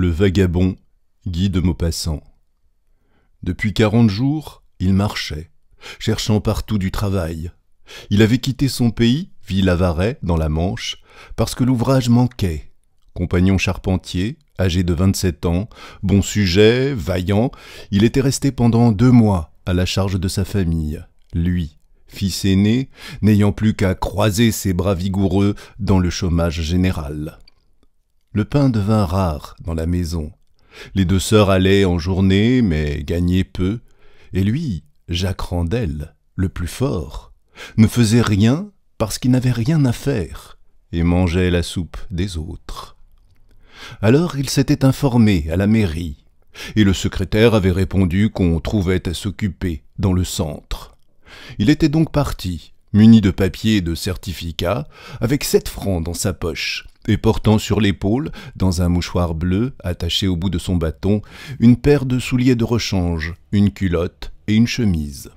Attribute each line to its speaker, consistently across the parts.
Speaker 1: Le vagabond, Guy de Maupassant. Depuis quarante jours, il marchait, cherchant partout du travail. Il avait quitté son pays, ville avarais, dans la Manche, parce que l'ouvrage manquait. Compagnon charpentier, âgé de vingt-sept ans, bon sujet, vaillant, il était resté pendant deux mois à la charge de sa famille, lui, fils aîné, n'ayant plus qu'à croiser ses bras vigoureux dans le chômage général. Le pain devint rare dans la maison. Les deux sœurs allaient en journée, mais gagnaient peu, et lui, Jacques Randel, le plus fort, ne faisait rien parce qu'il n'avait rien à faire, et mangeait la soupe des autres. Alors il s'était informé à la mairie, et le secrétaire avait répondu qu'on trouvait à s'occuper dans le centre. Il était donc parti, muni de papiers et de certificats, avec sept francs dans sa poche, et portant sur l'épaule, dans un mouchoir bleu attaché au bout de son bâton, une paire de souliers de rechange, une culotte et une chemise.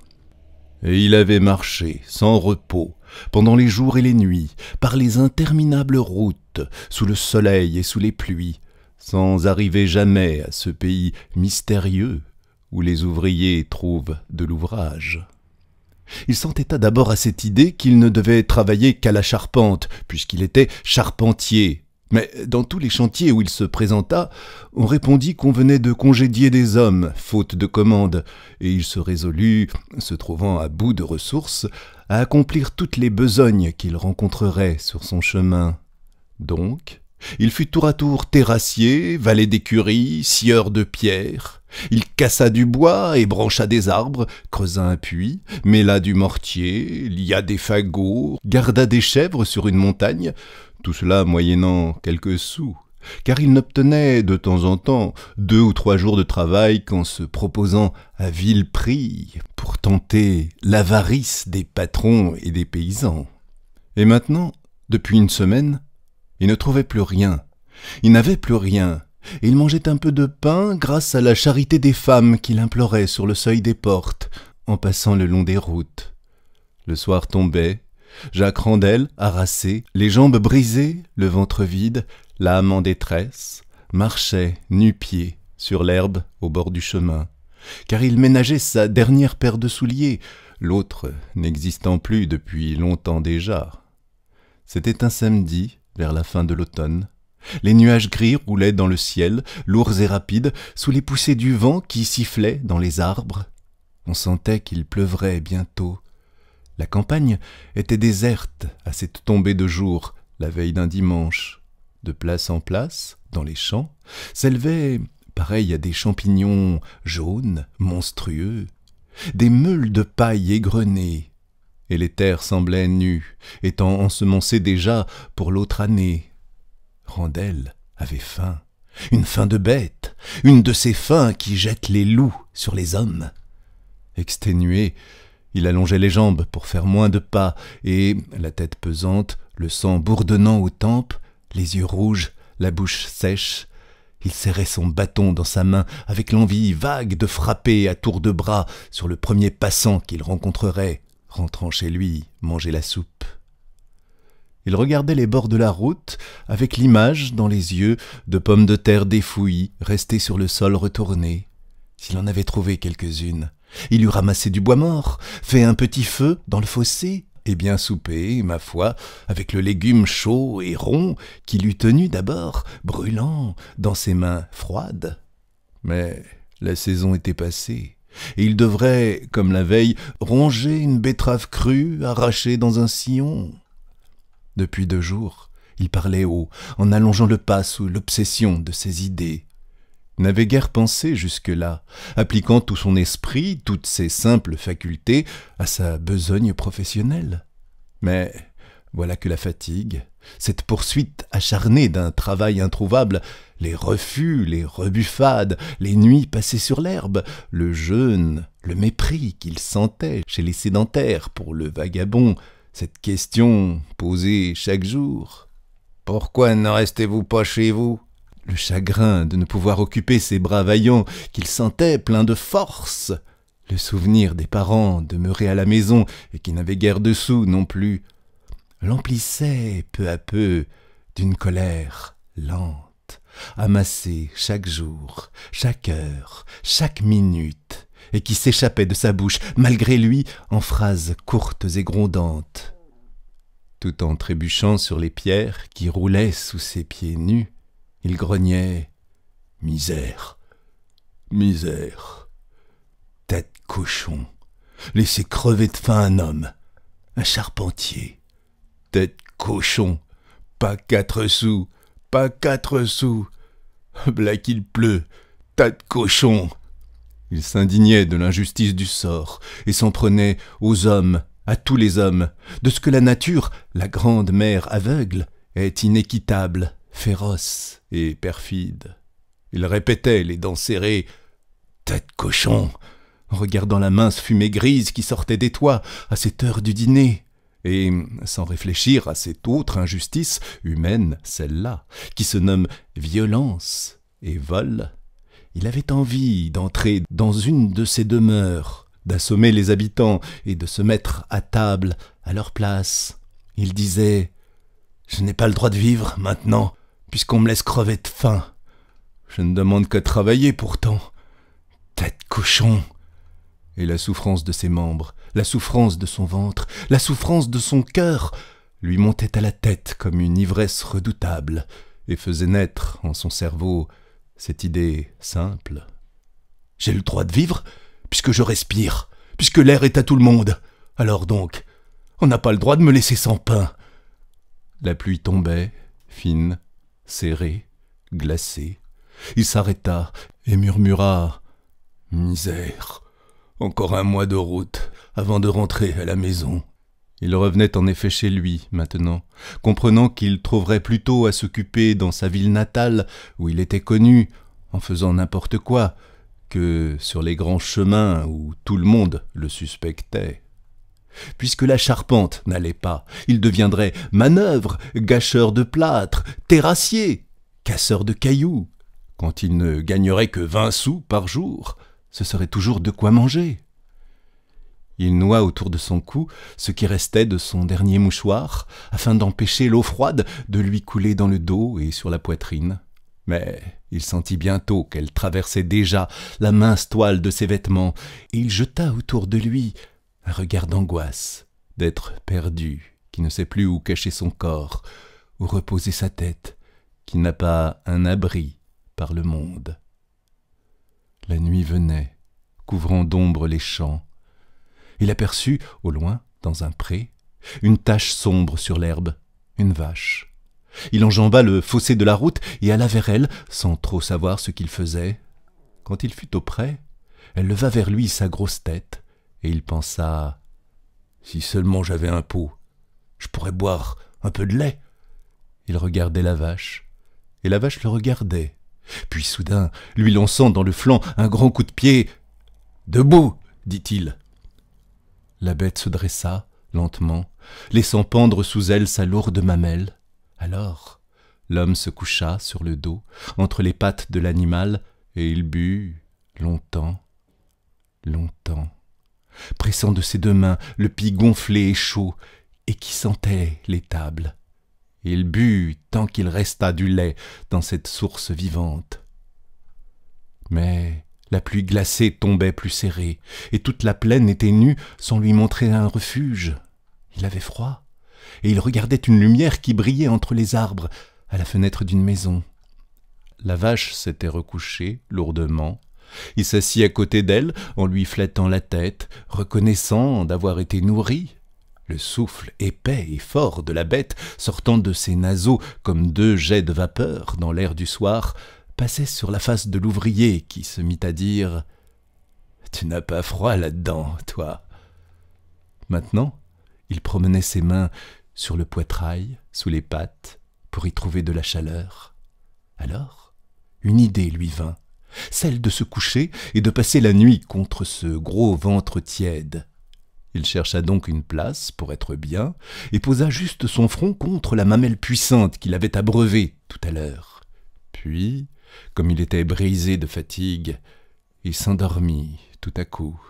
Speaker 1: Et il avait marché, sans repos, pendant les jours et les nuits, par les interminables routes, sous le soleil et sous les pluies, sans arriver jamais à ce pays mystérieux où les ouvriers trouvent de l'ouvrage. Il s'entêta d'abord à cette idée qu'il ne devait travailler qu'à la charpente, puisqu'il était charpentier. Mais dans tous les chantiers où il se présenta, on répondit qu'on venait de congédier des hommes, faute de commandes, et il se résolut, se trouvant à bout de ressources, à accomplir toutes les besognes qu'il rencontrerait sur son chemin. Donc, il fut tour à tour terrassier, valet d'écurie, scieur de pierre, il cassa du bois et brancha des arbres, creusa un puits, mêla du mortier, lia des fagots, garda des chèvres sur une montagne, tout cela moyennant quelques sous, car il n'obtenait de temps en temps deux ou trois jours de travail qu'en se proposant à vil prix pour tenter l'avarice des patrons et des paysans. Et maintenant, depuis une semaine, il ne trouvait plus rien. Il n'avait plus rien, il mangeait un peu de pain grâce à la charité des femmes qu'il implorait sur le seuil des portes, en passant le long des routes. Le soir tombait, Jacques Randel, harassé, les jambes brisées, le ventre vide, l'âme en détresse, marchait nu pied sur l'herbe au bord du chemin, car il ménageait sa dernière paire de souliers, l'autre n'existant plus depuis longtemps déjà. C'était un samedi, vers la fin de l'automne, les nuages gris roulaient dans le ciel, lourds et rapides, sous les poussées du vent qui sifflait dans les arbres. On sentait qu'il pleuvrait bientôt. La campagne était déserte à cette tombée de jour, la veille d'un dimanche. De place en place, dans les champs, s'élevaient, pareils à des champignons jaunes, monstrueux, des meules de paille égrenées, et les terres semblaient nues, étant ensemencées déjà pour l'autre année Randel avait faim, une faim de bête, une de ces faims qui jettent les loups sur les hommes. Exténué, il allongeait les jambes pour faire moins de pas, et, la tête pesante, le sang bourdonnant aux tempes, les yeux rouges, la bouche sèche, il serrait son bâton dans sa main avec l'envie vague de frapper à tour de bras sur le premier passant qu'il rencontrerait, rentrant chez lui manger la soupe. Il regardait les bords de la route avec l'image dans les yeux de pommes de terre défouillées restées sur le sol retourné. S'il en avait trouvé quelques-unes, il eût ramassé du bois mort, fait un petit feu dans le fossé, et bien soupé, ma foi, avec le légume chaud et rond qu'il eût tenu d'abord, brûlant, dans ses mains froides. Mais la saison était passée, et il devrait, comme la veille, ronger une betterave crue arrachée dans un sillon. Depuis deux jours, il parlait haut, en allongeant le pas sous l'obsession de ses idées. N'avait guère pensé jusque-là, appliquant tout son esprit, toutes ses simples facultés, à sa besogne professionnelle. Mais voilà que la fatigue, cette poursuite acharnée d'un travail introuvable, les refus, les rebuffades, les nuits passées sur l'herbe, le jeûne, le mépris qu'il sentait chez les sédentaires pour le vagabond, cette question posée chaque jour. Pourquoi ne restez-vous pas chez vous Le chagrin de ne pouvoir occuper ses bras vaillants qu'il sentait plein de force. Le souvenir des parents demeurés à la maison et qui n'avaient guère de sous non plus l'emplissait peu à peu d'une colère lente, amassée chaque jour, chaque heure, chaque minute, et qui s'échappait de sa bouche, malgré lui, en phrases courtes et grondantes. Tout en trébuchant sur les pierres qui roulaient sous ses pieds nus, il grognait Misère, misère, tête cochon, laissez crever de faim un homme, un charpentier, tête cochon, pas quatre sous, pas quatre sous, black il pleut, Tête de cochon. Il s'indignait de l'injustice du sort et s'en prenait aux hommes, à tous les hommes, de ce que la nature, la grande mère aveugle, est inéquitable, féroce et perfide. Il répétait, les dents serrées, Tête cochon en regardant la mince fumée grise qui sortait des toits à cette heure du dîner. Et sans réfléchir à cette autre injustice, humaine, celle-là, qui se nomme violence et vol, il avait envie d'entrer dans une de ces demeures, d'assommer les habitants et de se mettre à table à leur place. Il disait Je n'ai pas le droit de vivre maintenant, puisqu'on me laisse crever de faim. Je ne demande qu'à travailler pourtant. Tête cochon Et la souffrance de ses membres, la souffrance de son ventre, la souffrance de son cœur lui montait à la tête comme une ivresse redoutable et faisait naître en son cerveau cette idée simple. J'ai le droit de vivre, puisque je respire, puisque l'air est à tout le monde. Alors donc, on n'a pas le droit de me laisser sans pain. La pluie tombait, fine, serrée, glacée. Il s'arrêta et murmura Misère, encore un mois de route avant de rentrer à la maison. Il revenait en effet chez lui maintenant, comprenant qu'il trouverait plutôt à s'occuper dans sa ville natale, où il était connu, en faisant n'importe quoi, que sur les grands chemins où tout le monde le suspectait. Puisque la charpente n'allait pas, il deviendrait manœuvre, gâcheur de plâtre, terrassier, casseur de cailloux. Quand il ne gagnerait que vingt sous par jour, ce serait toujours de quoi manger. Il noua autour de son cou ce qui restait de son dernier mouchoir, afin d'empêcher l'eau froide de lui couler dans le dos et sur la poitrine. Mais il sentit bientôt qu'elle traversait déjà la mince toile de ses vêtements, et il jeta autour de lui un regard d'angoisse, d'être perdu, qui ne sait plus où cacher son corps, où reposer sa tête, qui n'a pas un abri par le monde. La nuit venait, couvrant d'ombre les champs, il aperçut, au loin, dans un pré, une tache sombre sur l'herbe, une vache. Il enjamba le fossé de la route et alla vers elle, sans trop savoir ce qu'il faisait. Quand il fut auprès, elle leva vers lui sa grosse tête, et il pensa Si seulement j'avais un pot, je pourrais boire un peu de lait. Il regardait la vache, et la vache le regardait, puis soudain, lui lançant dans le flanc un grand coup de pied. Debout, dit-il, la bête se dressa, lentement, laissant pendre sous elle sa lourde mamelle. Alors, l'homme se coucha sur le dos, entre les pattes de l'animal, et il but longtemps, longtemps, pressant de ses deux mains le pied gonflé et chaud, et qui sentait l'étable. Il but tant qu'il resta du lait dans cette source vivante. Mais la pluie glacée tombait plus serrée, et toute la plaine était nue sans lui montrer un refuge. Il avait froid, et il regardait une lumière qui brillait entre les arbres, à la fenêtre d'une maison. La vache s'était recouchée lourdement. Il s'assit à côté d'elle en lui flattant la tête, reconnaissant d'avoir été nourri. Le souffle épais et fort de la bête, sortant de ses naseaux comme deux jets de vapeur dans l'air du soir, passait sur la face de l'ouvrier qui se mit à dire Tu n'as pas froid là-dedans, toi. Maintenant, il promenait ses mains sur le poitrail, sous les pattes, pour y trouver de la chaleur. Alors, une idée lui vint, celle de se coucher et de passer la nuit contre ce gros ventre tiède. Il chercha donc une place pour être bien, et posa juste son front contre la mamelle puissante qu'il avait abreuvée tout à l'heure. Puis, comme il était brisé de fatigue, il s'endormit tout à coup.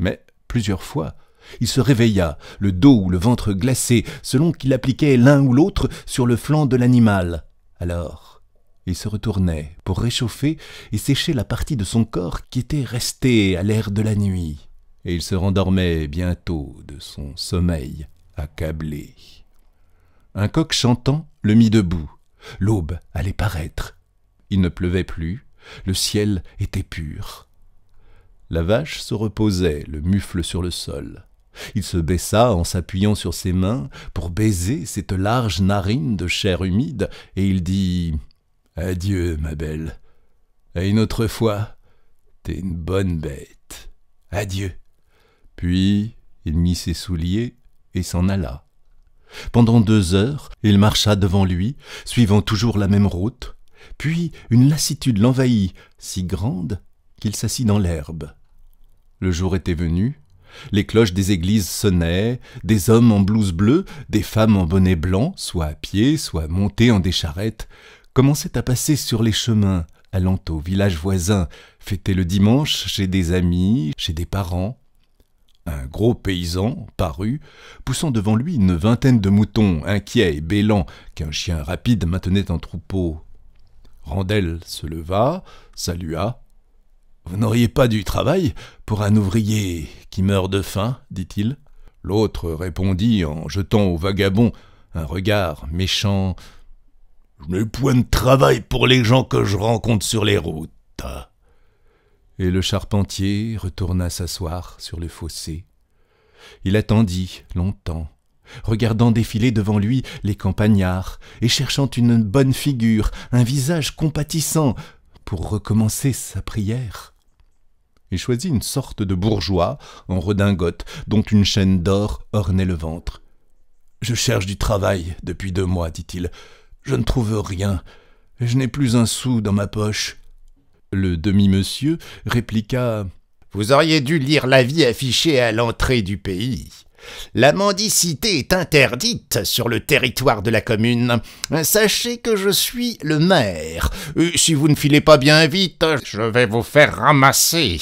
Speaker 1: Mais, plusieurs fois, il se réveilla, le dos ou le ventre glacé, selon qu'il appliquait l'un ou l'autre sur le flanc de l'animal. Alors, il se retournait pour réchauffer et sécher la partie de son corps qui était restée à l'air de la nuit, et il se rendormait bientôt de son sommeil accablé. Un coq chantant le mit debout. L'aube allait paraître. Il ne pleuvait plus, le ciel était pur. La vache se reposait, le mufle sur le sol. Il se baissa en s'appuyant sur ses mains pour baiser cette large narine de chair humide, et il dit Adieu, ma belle. Et une autre fois, t'es une bonne bête. Adieu. Puis il mit ses souliers et s'en alla. Pendant deux heures, il marcha devant lui, suivant toujours la même route, puis une lassitude l'envahit, si grande qu'il s'assit dans l'herbe. Le jour était venu, les cloches des églises sonnaient, des hommes en blouse bleue, des femmes en bonnet blanc, soit à pied, soit montés en des charrettes, commençaient à passer sur les chemins, allant au village voisin, fêter le dimanche chez des amis, chez des parents. Un gros paysan parut, poussant devant lui une vingtaine de moutons, inquiets et bêlants, qu'un chien rapide maintenait en troupeau. Randel se leva, salua. Vous n'auriez pas du travail pour un ouvrier qui meurt de faim, dit-il. L'autre répondit en jetant au vagabond un regard méchant. Je n'ai point de travail pour les gens que je rencontre sur les routes. Et le charpentier retourna s'asseoir sur le fossé. Il attendit longtemps regardant défiler devant lui les campagnards, et cherchant une bonne figure, un visage compatissant, pour recommencer sa prière. Il choisit une sorte de bourgeois en redingote, dont une chaîne d'or ornait le ventre. Je cherche du travail depuis deux mois, dit-il. Je ne trouve rien. Je n'ai plus un sou dans ma poche. Le demi-monsieur
Speaker 2: répliqua Vous auriez dû lire l'avis affiché à l'entrée du pays. La mendicité est interdite sur le territoire de la commune. Sachez que je suis le maire. Euh, si vous ne filez pas bien vite, je vais vous faire ramasser.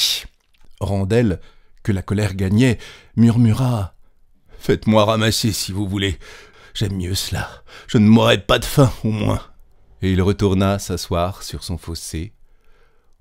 Speaker 2: Randel, que la colère gagnait,
Speaker 1: murmura Faites-moi ramasser si vous voulez. J'aime mieux cela. Je ne mourrai pas de faim, au moins. Et il retourna s'asseoir sur son fossé.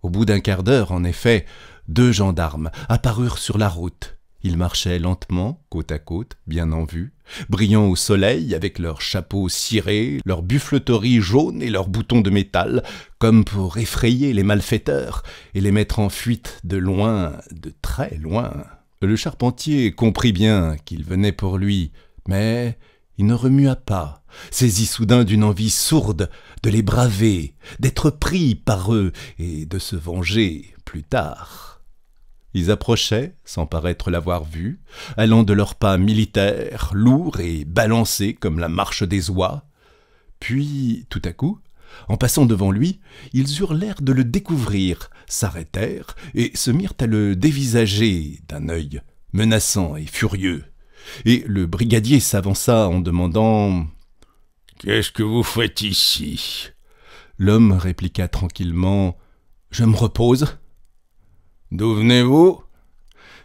Speaker 1: Au bout d'un quart d'heure, en effet, deux gendarmes apparurent sur la route. Ils marchaient lentement, côte à côte, bien en vue, brillant au soleil avec leurs chapeaux cirés, leurs buffleteries jaunes et leurs boutons de métal, comme pour effrayer les malfaiteurs et les mettre en fuite de loin, de très loin. Le charpentier comprit bien qu'il venait pour lui, mais il ne remua pas, saisi soudain d'une envie sourde de les braver, d'être pris par eux et de se venger plus tard. Ils approchaient, sans paraître l'avoir vu, allant de leurs pas militaires, lourds et balancés comme la marche des oies. Puis, tout à coup, en passant devant lui, ils eurent l'air de le découvrir, s'arrêtèrent et se mirent à le dévisager d'un œil menaçant et furieux. Et le brigadier s'avança en demandant
Speaker 2: Qu'est-ce que vous faites ici
Speaker 1: L'homme répliqua tranquillement Je me repose. D'où venez-vous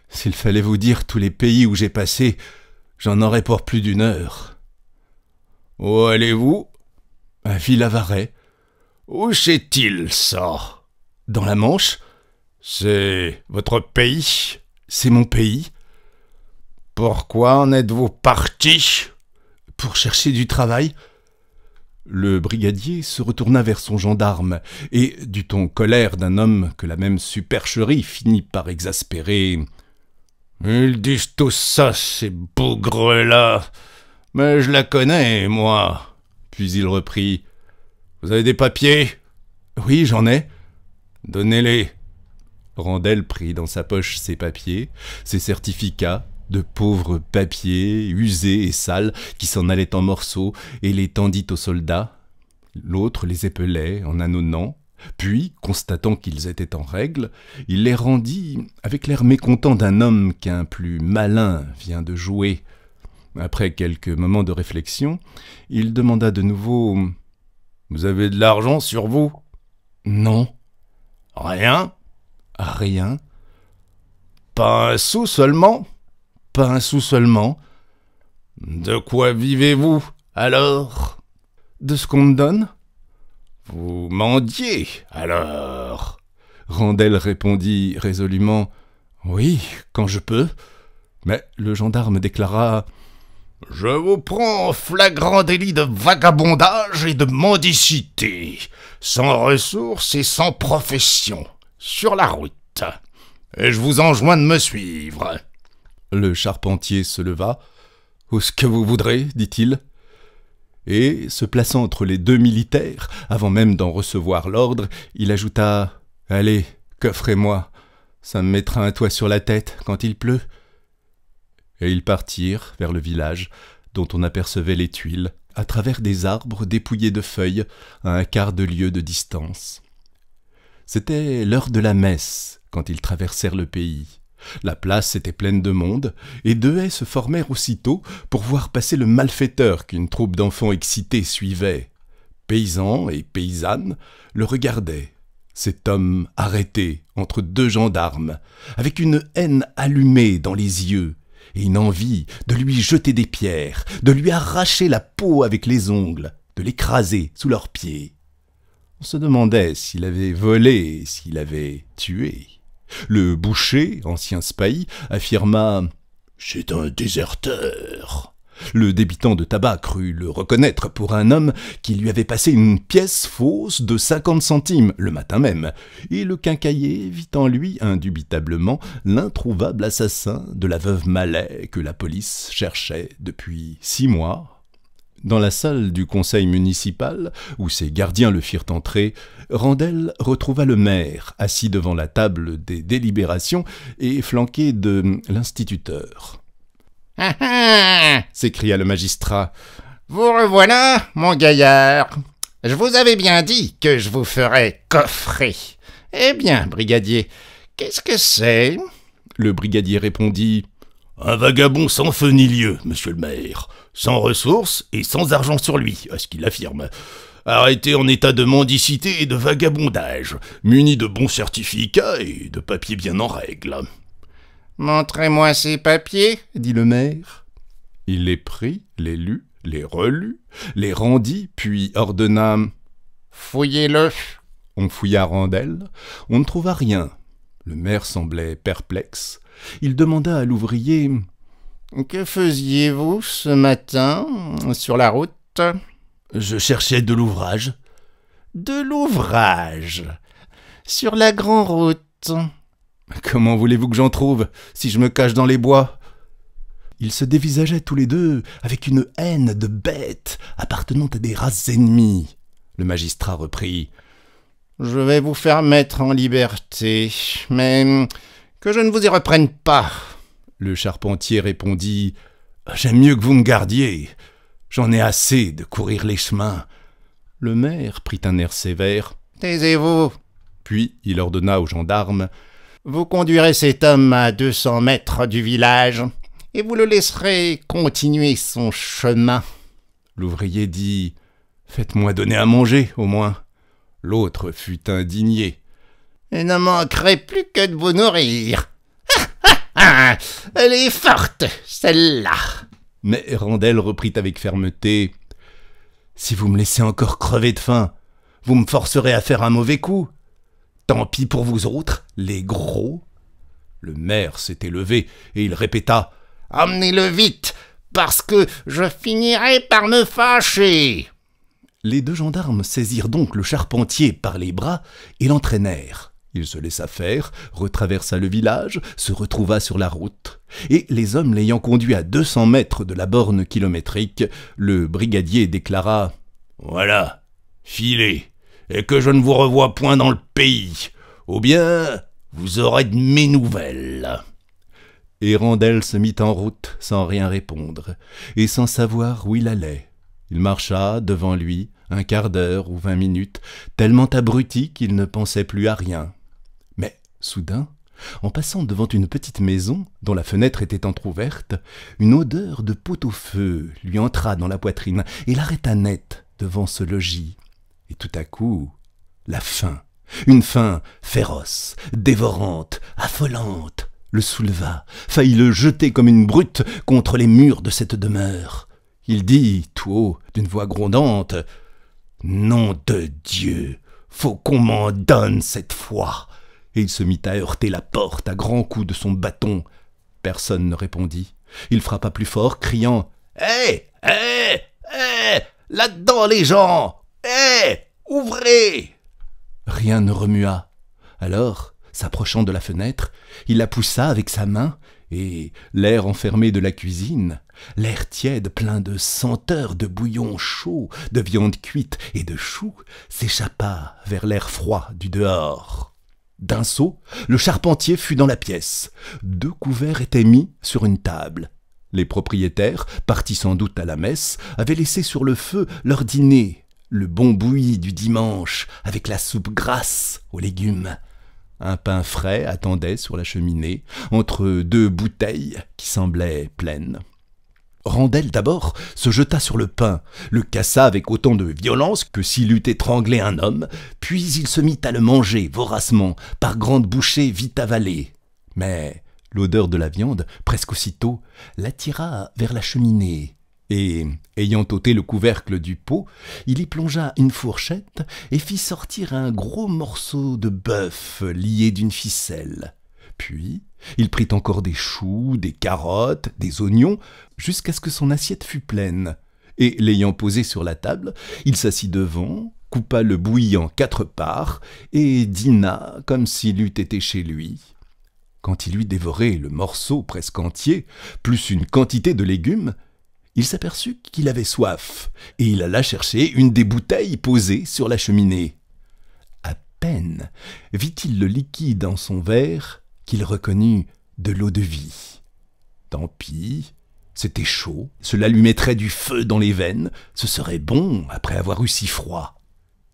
Speaker 1: S'il fallait vous dire tous les pays où j'ai passé, j'en aurais pour plus d'une heure. Où allez-vous À Villavaret. Où c'est-il, sort Dans la Manche C'est votre pays C'est mon pays. Pourquoi en êtes-vous parti Pour chercher du travail. Le brigadier se retourna vers son gendarme, et, du ton colère d'un homme que la même supercherie finit par exaspérer, Ils disent tout ça, ces bougreux-là, mais je la connais, moi. Puis il reprit Vous avez des papiers Oui, j'en ai. Donnez-les. Randel prit dans sa poche ses papiers, ses certificats, de pauvres papiers, usés et sales, qui s'en allaient en morceaux et les tendit aux soldats. L'autre les épelait en annonnant, puis, constatant qu'ils étaient en règle, il les rendit avec l'air mécontent d'un homme qu'un plus malin vient de jouer. Après quelques moments de réflexion, il demanda de nouveau Vous avez de l'argent sur vous Non. Rien Rien. Pas un sou seulement pas un sou seulement. De quoi vivez-vous, alors De ce qu'on me donne Vous mendiez, alors Randel répondit résolument Oui, quand je peux. Mais le gendarme déclara
Speaker 2: Je vous prends en flagrant délit de vagabondage et de mendicité, sans ressources et sans profession, sur la route. Et je vous enjoins de me suivre. Le charpentier se leva.
Speaker 1: Où-ce que vous voudrez dit-il. Et, se plaçant entre les deux militaires, avant même d'en recevoir l'ordre, il ajouta Allez, coffrez-moi. Ça me mettra un toit sur la tête quand il pleut. Et ils partirent vers le village, dont on apercevait les tuiles, à travers des arbres dépouillés de feuilles, à un quart de lieue de distance. C'était l'heure de la messe quand ils traversèrent le pays. La place était pleine de monde, et deux haies se formèrent aussitôt pour voir passer le malfaiteur qu'une troupe d'enfants excités suivait. Paysans et paysannes le regardaient, cet homme arrêté entre deux gendarmes, avec une haine allumée dans les yeux, et une envie de lui jeter des pierres, de lui arracher la peau avec les ongles, de l'écraser sous leurs pieds. On se demandait s'il avait volé, s'il avait tué. Le boucher, ancien spahi, affirma C'est un déserteur. Le débitant de tabac crut le reconnaître pour un homme qui lui avait passé une pièce fausse de cinquante centimes le matin même, et le quincailler vit en lui indubitablement l'introuvable assassin de la veuve malais que la police cherchait depuis six mois dans la salle du conseil municipal, où ses gardiens le firent entrer, Randel retrouva le maire, assis devant la table des délibérations et flanqué de l'instituteur.
Speaker 2: Ah ah s'écria le magistrat. Vous revoilà, mon gaillard. Je vous avais bien dit que je vous ferais coffrer. Eh bien, brigadier, qu'est-ce que c'est Le brigadier répondit un vagabond sans feu ni lieu, monsieur
Speaker 1: le maire, sans ressources et sans argent sur lui, à ce qu'il affirme. Arrêté en état de mendicité et de vagabondage, muni de bons certificats et de papiers
Speaker 2: bien en règle. Montrez-moi ces papiers, dit le maire.
Speaker 1: Il les prit, les lut, les relut, les rendit, puis ordonna Fouillez-le. On fouilla Randel, on ne trouva rien. Le maire
Speaker 2: semblait perplexe. Il demanda à l'ouvrier Que faisiez-vous ce matin sur la route Je cherchais de l'ouvrage. De l'ouvrage Sur la grande route
Speaker 1: Comment voulez-vous que j'en trouve si je me cache dans les bois ils se dévisageaient tous les deux avec une haine de bêtes appartenant à des races ennemies.
Speaker 2: Le magistrat reprit. Je vais vous faire mettre en liberté, mais que je ne vous y reprenne pas.
Speaker 1: Le charpentier répondit. J'aime mieux que vous me gardiez. J'en ai assez de courir les chemins. Le maire
Speaker 2: prit un air sévère. Taisez-vous. Puis il ordonna aux gendarmes. Vous conduirez cet homme à deux cents mètres du village, et vous le laisserez continuer son chemin.
Speaker 1: L'ouvrier dit. Faites-moi donner à manger, au
Speaker 2: moins. L'autre fut indigné et ne manquerait plus que de vous nourrir. Elle est forte, celle-là.
Speaker 1: Mais Randel reprit avec fermeté. Si vous me laissez encore crever de faim, vous me forcerez à faire un mauvais coup. Tant pis pour vous autres, les gros. Le maire s'était levé et il répéta «
Speaker 2: le vite, parce que je finirai par me fâcher. Les deux gendarmes saisirent
Speaker 1: donc le charpentier par les bras et l'entraînèrent. Il se laissa faire, retraversa le village, se retrouva sur la route, et les hommes l'ayant conduit à 200 mètres de la borne kilométrique, le brigadier déclara Voilà, filez, et que je ne vous revois point dans le pays, ou bien vous aurez de mes nouvelles. Et Randel se mit en route sans rien répondre, et sans savoir où il allait. Il marcha devant lui un quart d'heure ou vingt minutes, tellement abruti qu'il ne pensait plus à rien, Soudain, en passant devant une petite maison dont la fenêtre était entr'ouverte, une odeur de pot-au-feu lui entra dans la poitrine et l'arrêta net devant ce logis. Et tout à coup, la faim, une faim féroce, dévorante,
Speaker 2: affolante,
Speaker 1: le souleva, faillit le jeter comme une brute contre les murs de cette demeure. Il dit, tout haut, d'une voix grondante, Nom de Dieu, faut qu'on m'en donne cette fois et il se mit à heurter la porte à grands coups de son bâton. Personne ne répondit. Il frappa plus fort, criant
Speaker 2: Hé eh, Hé eh, Hé eh, Là-dedans, les gens Hé Ouvrez
Speaker 1: Rien ne remua. Alors, s'approchant de la fenêtre, il la poussa avec sa main et l'air enfermé de la cuisine, l'air tiède plein de senteurs de bouillon chaud, de viande cuite et de choux, s'échappa vers l'air froid du dehors. D'un saut, le charpentier fut dans la pièce. Deux couverts étaient mis sur une table. Les propriétaires, partis sans doute à la messe, avaient laissé sur le feu leur dîner, le bon bouilli du dimanche, avec la soupe grasse aux légumes. Un pain frais attendait sur la cheminée, entre deux bouteilles qui semblaient pleines. Randel d'abord se jeta sur le pain, le cassa avec autant de violence que s'il eût étranglé un homme, puis il se mit à le manger voracement, par grandes bouchées vite avalées. Mais l'odeur de la viande, presque aussitôt, l'attira vers la cheminée, et, ayant ôté le couvercle du pot, il y plongea une fourchette et fit sortir un gros morceau de bœuf lié d'une ficelle. Puis, il prit encore des choux, des carottes, des oignons, jusqu'à ce que son assiette fût pleine, et l'ayant posée sur la table, il s'assit devant, coupa le bouillon en quatre parts, et dîna comme s'il eût été chez lui. Quand il eut dévoré le morceau presque entier, plus une quantité de légumes, il s'aperçut qu'il avait soif, et il alla chercher une des bouteilles posées sur la cheminée. À peine vit-il le liquide en son verre qu'il reconnut de l'eau-de-vie. Tant pis, c'était chaud, cela lui mettrait du feu dans les veines, ce serait bon après avoir eu si froid.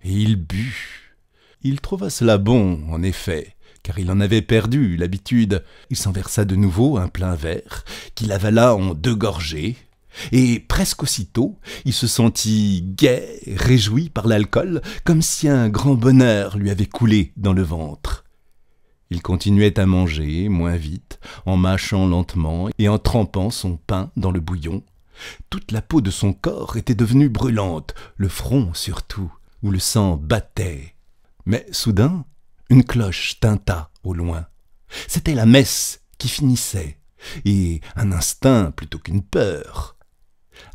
Speaker 1: Et il but. Il trouva cela bon, en effet, car il en avait perdu l'habitude. Il s'en versa de nouveau un plein verre, qu'il avala en deux gorgées, et presque aussitôt, il se sentit gai, réjoui par l'alcool, comme si un grand bonheur lui avait coulé dans le ventre. Il continuait à manger, moins vite, en mâchant lentement et en trempant son pain dans le bouillon. Toute la peau de son corps était devenue brûlante, le front surtout, où le sang battait. Mais soudain, une cloche tinta au loin. C'était la messe qui finissait, et un instinct plutôt qu'une peur.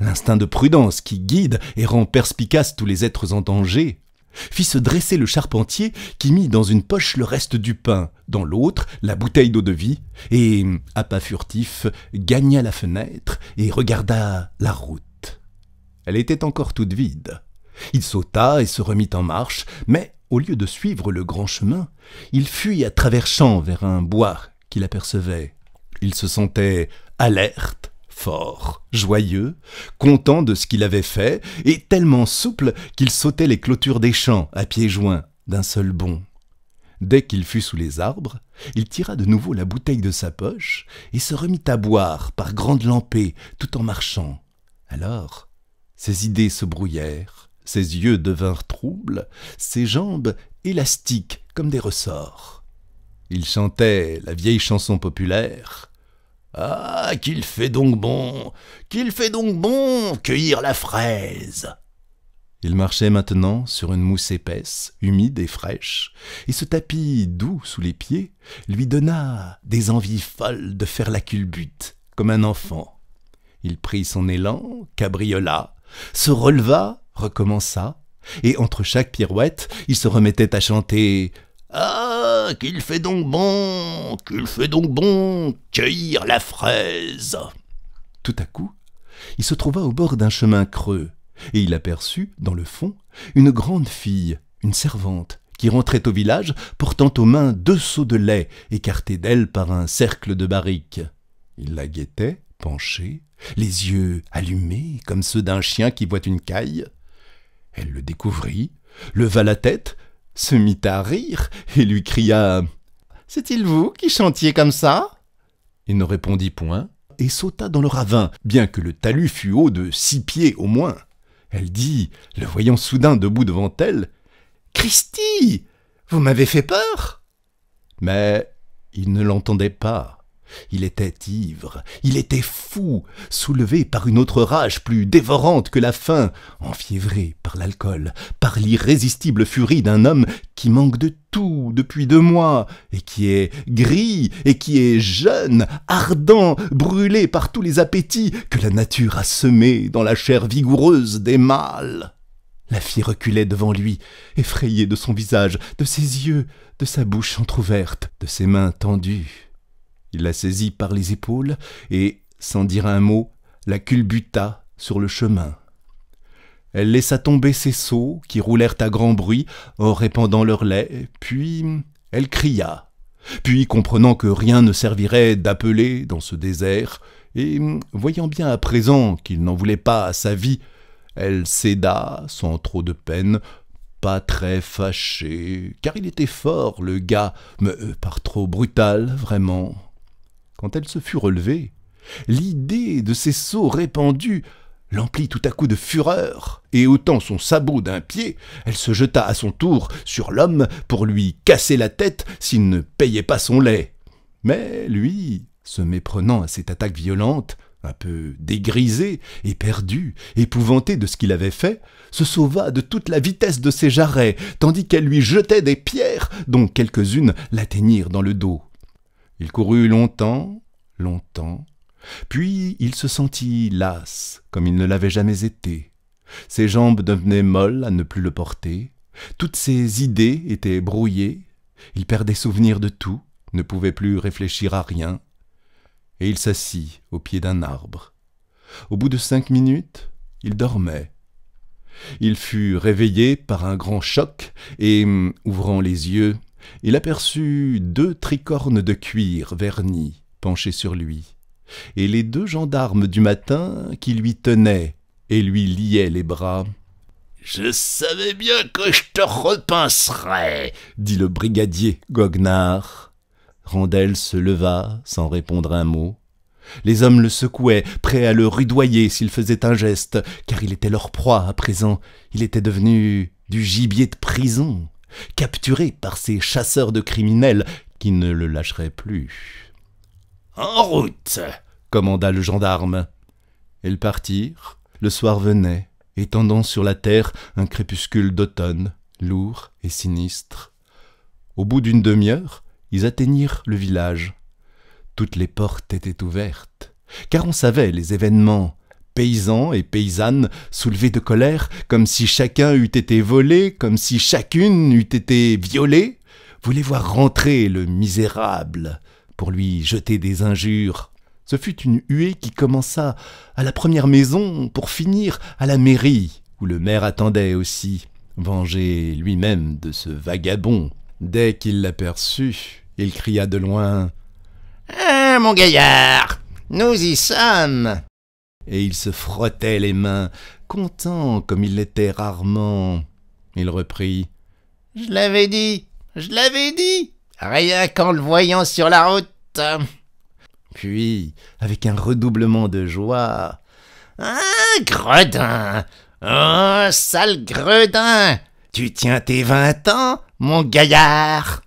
Speaker 1: L'instinct de prudence qui guide et rend perspicace tous les êtres en danger fit se dresser le charpentier qui mit dans une poche le reste du pain, dans l'autre la bouteille d'eau-de-vie, et, à pas furtif, gagna la fenêtre et regarda la route. Elle était encore toute vide. Il sauta et se remit en marche, mais, au lieu de suivre le grand chemin, il fuit à travers champs vers un bois qu'il apercevait. Il se sentait alerte fort, joyeux, content de ce qu'il avait fait, et tellement souple qu'il sautait les clôtures des champs à pieds joints d'un seul bond. Dès qu'il fut sous les arbres, il tira de nouveau la bouteille de sa poche et se remit à boire par grandes lampées tout en marchant. Alors, ses idées se brouillèrent, ses yeux devinrent troubles, ses jambes élastiques comme des ressorts. Il chantait la vieille chanson populaire ah, qu'il fait donc bon, qu'il fait
Speaker 2: donc bon cueillir la fraise.
Speaker 1: Il marchait maintenant sur une mousse épaisse, humide et fraîche, et ce tapis doux sous les pieds lui donna des envies folles de faire la culbute, comme un enfant. Il prit son élan, cabriola, se releva, recommença, et entre chaque pirouette, il se remettait à chanter
Speaker 2: ah, qu'il fait donc bon, qu'il fait donc bon, cueillir la fraise. Tout à
Speaker 1: coup, il se trouva au bord d'un chemin creux, et il aperçut, dans le fond, une grande fille, une servante, qui rentrait au village portant aux mains deux seaux de lait écartés d'elle par un cercle de barriques. Il la guettait, penché les yeux allumés comme ceux d'un chien qui voit une caille. Elle le découvrit, leva la tête, se mit à rire et lui cria
Speaker 2: C'est-il vous qui
Speaker 1: chantiez comme ça Il ne répondit point et sauta dans le ravin, bien que le talus fût haut de six pieds au moins. Elle dit, le voyant soudain debout devant elle Christie, Vous m'avez fait peur Mais il ne l'entendait pas. Il était ivre, il était fou, soulevé par une autre rage plus dévorante que la faim, enfiévré par l'alcool, par l'irrésistible furie d'un homme qui manque de tout depuis deux mois, et qui est gris, et qui est jeune, ardent, brûlé par tous les appétits que la nature a semés dans la chair vigoureuse des mâles. La fille reculait devant lui, effrayée de son visage, de ses yeux, de sa bouche entr'ouverte, de ses mains tendues. Il la saisit par les épaules et, sans dire un mot, la culbuta sur le chemin. Elle laissa tomber ses seaux, qui roulèrent à grand bruit en répandant leur lait, puis elle cria. Puis, comprenant que rien ne servirait d'appeler dans ce désert, et voyant bien à présent qu'il n'en voulait pas à sa vie, elle céda, sans trop de peine, pas très fâchée, car il était fort, le gars, mais euh, par trop brutal, vraiment. Quand elle se fut relevée, l'idée de ces sauts répandus l'emplit tout à coup de fureur, et ôtant son sabot d'un pied, elle se jeta à son tour sur l'homme pour lui casser la tête s'il ne payait pas son lait. Mais lui, se méprenant à cette attaque violente, un peu dégrisé, éperdu, épouvanté de ce qu'il avait fait, se sauva de toute la vitesse de ses jarrets, tandis qu'elle lui jetait des pierres, dont quelques-unes l'atteignirent dans le dos. Il courut longtemps, longtemps, puis il se sentit las, comme il ne l'avait jamais été. Ses jambes devenaient molles à ne plus le porter. Toutes ses idées étaient brouillées. Il perdait souvenir de tout, ne pouvait plus réfléchir à rien. Et il s'assit au pied d'un arbre. Au bout de cinq minutes, il dormait. Il fut réveillé par un grand choc et, hum, ouvrant les yeux, il aperçut deux tricornes de cuir vernis penchés sur lui, et les deux gendarmes du matin qui lui tenaient et lui liaient les bras.
Speaker 2: Je savais bien que je te repincerais,
Speaker 1: dit le brigadier goguenard. Randel se leva sans répondre un mot. Les hommes le secouaient, prêts à le rudoyer s'il faisait un geste, car il était leur proie à présent, il était devenu du gibier de prison capturé par ces chasseurs de criminels qui ne le lâcheraient plus.
Speaker 2: En route
Speaker 1: commanda le gendarme. Elles partirent. Le soir venait, étendant sur la terre un crépuscule d'automne, lourd et sinistre. Au bout d'une demi-heure, ils atteignirent le village. Toutes les portes étaient ouvertes, car on savait les événements Paysans et paysannes soulevés de colère, comme si chacun eût été volé, comme si chacune eût été violée, voulaient voir rentrer le misérable pour lui jeter des injures. Ce fut une huée qui commença à la première maison pour finir à la mairie, où le maire attendait aussi, vengé lui-même de ce vagabond. Dès qu'il l'aperçut, il cria de loin
Speaker 2: Eh mon gaillard,
Speaker 1: nous y sommes et il se
Speaker 2: frottait les mains, content comme il l'était rarement. Il reprit. Je l'avais dit, je l'avais dit, rien qu'en le voyant sur la route. Puis, avec un redoublement de joie. Ah, gredin Oh, sale gredin Tu tiens tes vingt ans, mon gaillard